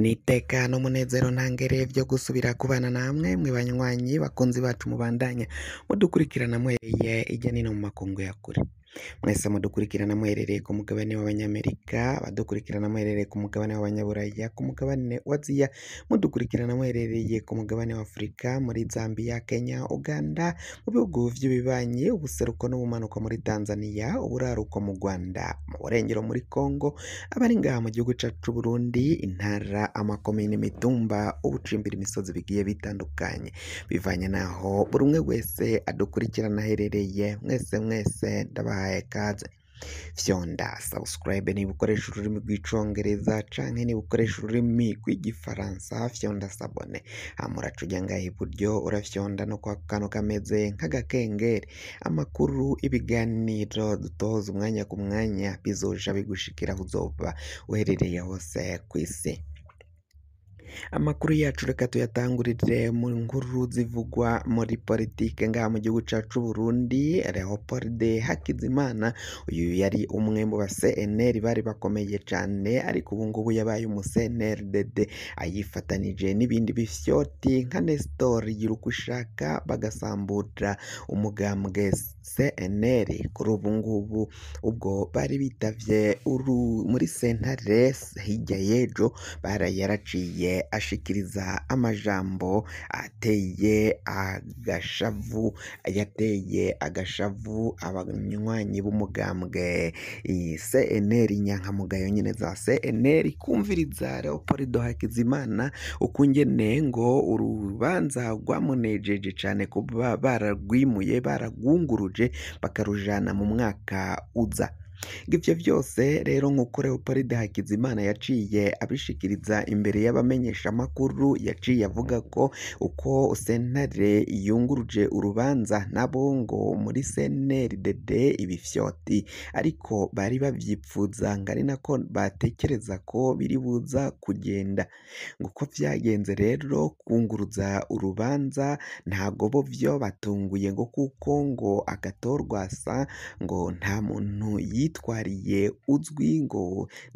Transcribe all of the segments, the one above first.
Ni’teka n'umunezero ntangereye byo gusubira kubana namwe mwe banywanyi bakunzi bacu mubandanya mudukurikirana muhereye hirya no hino mu makungu ya kure. mwese mudukurikirana muherereye ku mugabane w'abanyamerika abadukurikirana muherereye ku mugabane w'abanyaburaya ku mugabane wa Ziya mudukurikirana muherereye ku mugabane wa afurika muri zambia kenya uganda mu bihugu by'ibibanyi ubuseruko n'ubumanuko muri tanzania uburaruko mu rwanda mu burengero muri congo abari ngaha mu gihugu cyacu burundi intara amakomini imitumba ubucimbira imisozi bigiye bitandukanye bivanye n'aho buri umwe wese adukurikirana aherereye mwese mwese ndabaha ikaze byonda subscribe niba ukoresha ururimi rw'icongereza canke niba ukoresha ururimi rw'igifaransa fyonda sabone amuraca ah, ujya ngaha iburyo urafyonda no kwa kantu kameze nk'agakengeri amakuru ibiganiro dutoza umwanya ku mwanya bizoja bigushikira aho uzoba uherereye hose ku isi Amakuru yacu reka tuyatangurire mu nkuru zivugwa muri politiki ngaha mu gihugu cyacu Burundi, Leopold Hakizimana uyu yari umwe mu ba CNL bari bakomeye cyane ariko ubu ngubu yabaye umu CNLD ayifatanije n'ibindi bisyoti nka Nestor Girukushaka bagasambura umugambwe CNL kuri ubu ngubu ubwo bari bitavye muri sentare hirya y'ejo baraye yaraciye ashikiriza amajambo ateye agashavu, yateye agashavu abanywanyi b'umugambwe, iyi CNL inyankamugayo nyine za CNL kumviriza Leopold Hakizimana ukungene ngo urubanza rwamunejeje cyane kuba baragwimuye baragunguruje bakarujana mu mwaka uza. Ibyo byose rero nk'uko Leopold Hakizimana yaciye abishikiriza imbere y'abamenyeshamakuru yaciye avuga ko uko sentare yunguruje urubanza nabo ngo muri CNDD ibifyoti ariko bari babyipfuza ngo ari nako batekereza ko biri buza kugenda ngo uko byagenze rero kunguruza urubanza ntago bo byo batunguye ngo kuko ngo agatorwasa ngo nta muntu yita yitwariye uzwi ngo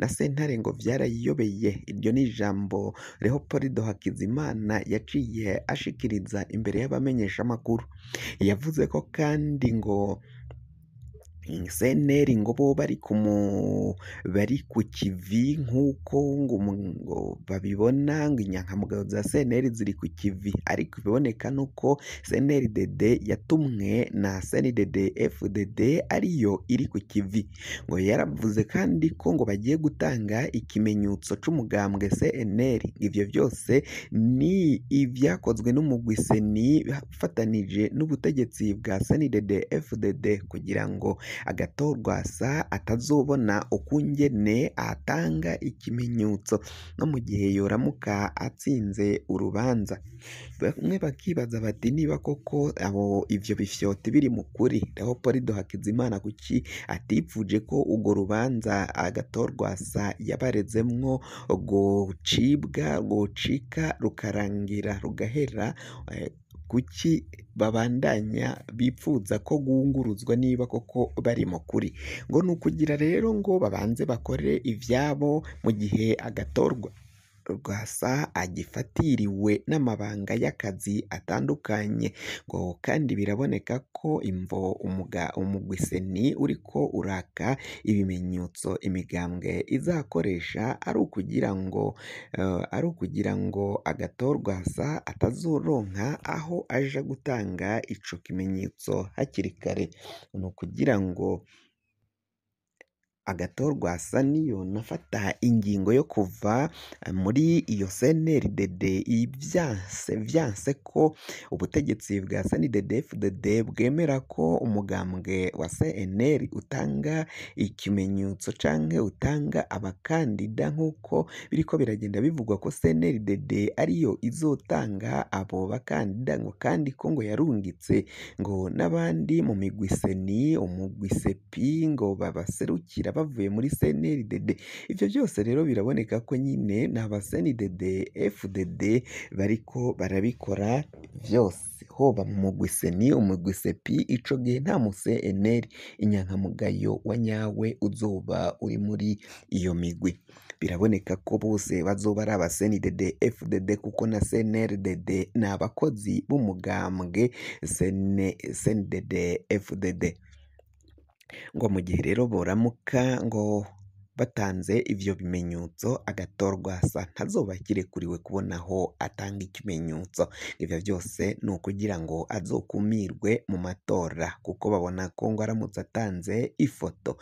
na sentare ngo byarayiyobeye iryo ni ijambo Leopold Hakizimana yaciye ashikiriza imbere y'abamenyeshamakuru yavuze ko kandi ngo Musenyeri ngo bo bari ku bari ku kivi nk'uko ngo babibona ngo inyankamugabo za senteri ziri ku kivi ariko ibiboneka ni uko SNDD yatumwe na SNDD-FDD ariyo iri ku kivi ngo yaravuze kandi ko ngo bagiye gutanga ikimenyetso cy’umugambwe CNL ivyo byose ni ibyakozwe n'umugwi CENI bafatanije n'ubutegetsi bwa SNDD-FDD kugira ngo agatorwasa atazobona ukungene atanga ikimenyetso no mu gihe yoramuka atsinze urubanza bamwe bakibaza bati niba koko abo ibyo bifyoti biri mu kuri Leopoldo Hakizimana kuki atifuje ko urwo rubanza agatorwasa yabarezemwo gucibwa gucika rukarangira rugahera eh, kuki babandanya bipfuza ko bunguruzwa niba koko bari mu kuri ngo ni ukugira rero ngo babanze bakore ibyabo mu gihe agatorwa. Rwasa agifatiriwe n'amabanga y'akazi atandukanye ngo kandi biraboneka ko imvo umugwiseni uriko uraka ibimenyetso imigambwe izakoresha ari ukugira ngo eh, ari ukugira ngo agatorwasa atazoronka aho aje gutanga ico kimenyetso hakiri kare ni ukugira ngo agatorwa saniyoni nafata ingingo yo kuva eh, muri iyo CNDD byanse ko ubutegetsi bwa SNDD-FDD bwemera ko umugambwe wa CNL utanga ikimenyetso canke utanga abakandida nk'uko ko biragenda bivugwa ko CNDD ariyo izotanga abo bakandida ngo kandi ko ngo yarungitse ngo n'abandi mu migwi CENI, umugwi CEPI ngo babaserukira bavuye muri CNDD. Ibyo byose rero biraboneka ko nyine ni aba CNDD, FDD bariko barabikora byose hoba mu mugwi seni umugwi sepi ico gihe nta muse eneri inyankamugayo wa nyawe uzoba uri muri iyo migwi biraboneka ko bose bazoba ari aba senidede fdd kuko na snrdd ni abakozi b'umugambwe senidede fdd ngo mu gihe rero buramuka ngo batanze ibyo bimenyetso agatorwa ntazoba kirekuriwe kubona aho atanga ikimenyetso ibyo byose ni ukugira ngo azokumirwe mu matora kuko babona ko ngo aramutse atanze ifoto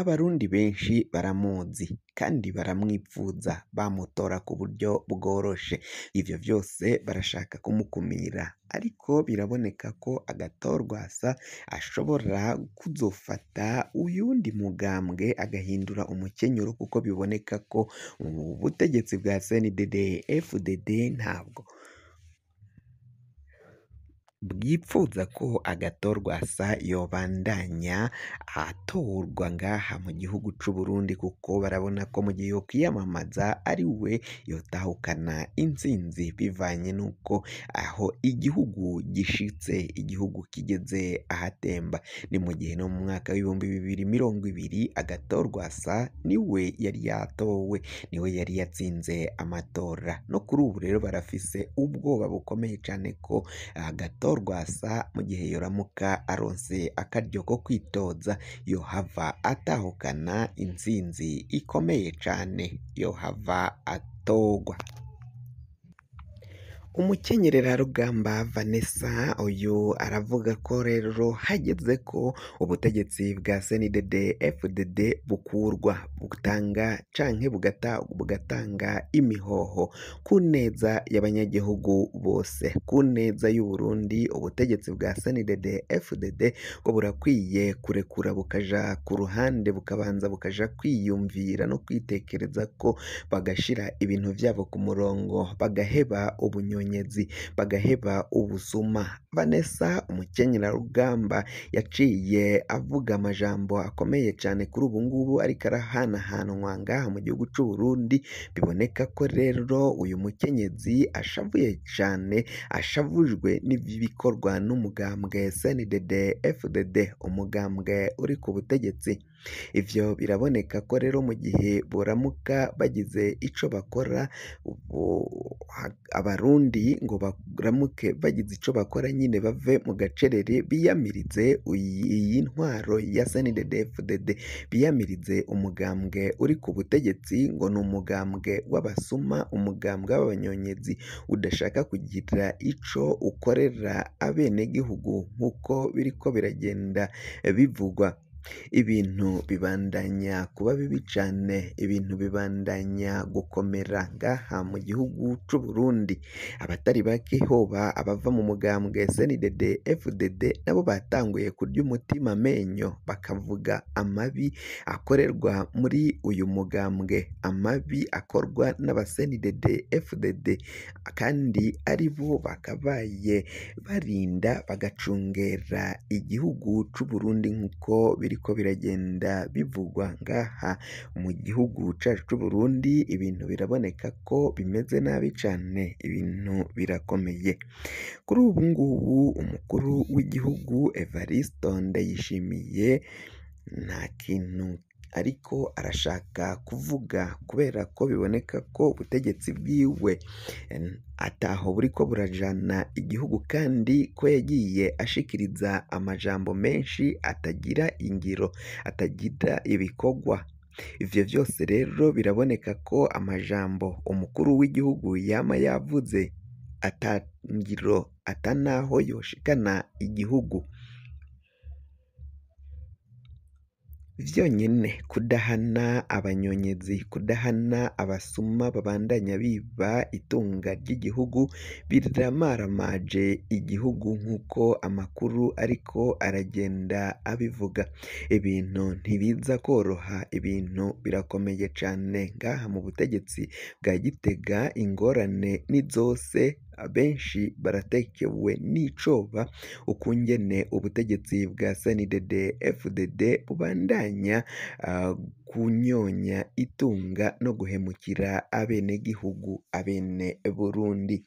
Abarundi benshi baramuzi kandi baramwipfuza bamutora ku buryo bworoshe, ibyo byose barashaka kumukumira ariko biraboneka ko agatorwasa ashobora kuzofata uyundi mugambwe agahindura umukenyuro kuko biboneka ko mu butegetsi bwa CNDD-FDD ntabwo bwipfuza ko agatorwa asa yobandanya atorwa ngaha mu gihugu c'u Burundi kuko barabona ko mu gihe yokwiyamamaza ari we yotahukana intsinzi bivanye n'uko aho igihugu gishitse igihugu kigeze ahatemba ni mu gihe no mu mwaka w'ibihumbi bibiri mirongo ibiri agatorwa asa niwe yari yatowe niwe yari yatsinze amatora no kuri ubu rero barafise ubwoba bukomeye cane ko agatorwa rwasa mu gihe yoramuka aronse akaryo ko kwitoza yohava atahukana intsinzi ikomeye cane yohava atogwa. umukenyerera Rugamba Vanessa uyu aravuga ko rero hageze ko ubutegetsi bwa CNDD FDD bukurwa butanga canke bugata bugatanga imihoho ku neza y'abanyagihugu bose ku neza y'u Burundi ubutegetsi bwa CNDD FDD ngo burakwiye kurekura bukaja ku ruhande bukabanza bukaja kwiyumvira no kwitekereza ko bagashira ibintu byabo ku murongo bagaheba ubunyoni abanyonzi bagaheba ubuzima Vanessa umukenyerarugamba yaciye avuga amajambo akomeye cyane kuri ubu ngubu ariko arahanahanwa ngaha mu gihugu cy'u Burundi biboneka ko rero uyu mukenyezi ashavuye cyane ashavujwe n'ibikorwa n'umugambwe CNDD FDD umugambwe uri ku butegetsi Ibyo biraboneka ko rero mu gihe baramuka bagize ico bakora, Abarundi ngo baramuke bagize icyo bakora nyine bave mu gacerere biyamirize iyi ntwaro ya SNDD-FDD, biyamirize umugambwe uri ku butegetsi ngo ni umugambwe w'Abasuma, umugambwe w'Abanyonyezi udashaka kugira ico ukorera abenegihugu nk'uko biriko biragenda bivugwa. Ibintu bibandanya kuba bibi cyane, ibintu bibandanya gukomera ngaha mu gihugu cy'u Burundi, abatari bake hoba abava mu mugambwe CNDD FDD nabo batanguye kurya umutima amenyo bakavuga amabi akorerwa muri uyu mugambwe, amabi akorwa n'aba FDD kandi ari bo bakabaye barinda bagacungera igihugu cy'u Burundi nk'uko biri biriko biragenda bivugwa ngaha mu gihugu cacu c'Uburundi ibintu biraboneka ko bimeze nabi cane ibintu birakomeye kuri ubu ngubu umukuru w'igihugu Evaristo Ndayishimiye nta kintu ariko arashaka kuvuga kubera ko biboneka ko ubutegetsi bwiwe ataho buriko burajana igihugu kandi ko yagiye ashikiriza amajambo menshi atagira ingiro, atagira ibikogwa. Ivyo byose rero biraboneka ko amajambo umukuru w'igihugu yama yavuze atangiro atanaho yoshikana igihugu. byonyine kudahana abanyonyezi, kudahana abasuma babandanya biba itunga ry'igihugu, biramaramaje igihugu nk'uko amakuru ariko aragenda abivuga, ibintu ntibiza koroha, ibintu birakomeye cane, ngaha mu butegetsi bwa Gitega ingorane ni zose abenshi baratekewe n'icoba ukungene ubutegetsi bwa SNDD-FDD bubandanya ah, kunyonya, itunga no guhemukira abenegihugu, Burundi.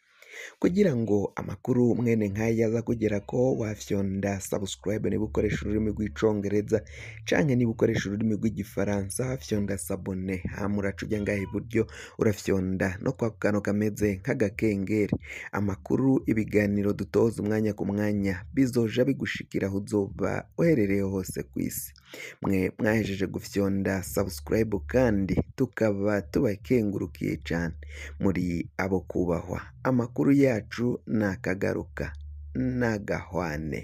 Kugira ngo amakuru mwene nk'aya aze akugeraho wafyonda subscribe niba ukoresha ururimi rw'icongereza canke niba ukoresha ururimi rw'igifaransa fyonda sabone hama uraca uja ngaha iburyo urafyonda no kwa kantu kameze nk'agakengeri. Amakuru, ibiganiro dutoza umwanya ku mwanya bizoja bigushikira aho uzoba uherereye hose isi. mwe mwahejeje gufyonda subscribe kandi tukaba tubakengurukiye cyane muri abo kubahwa amakuru yacu ntakagaruka ntagahwane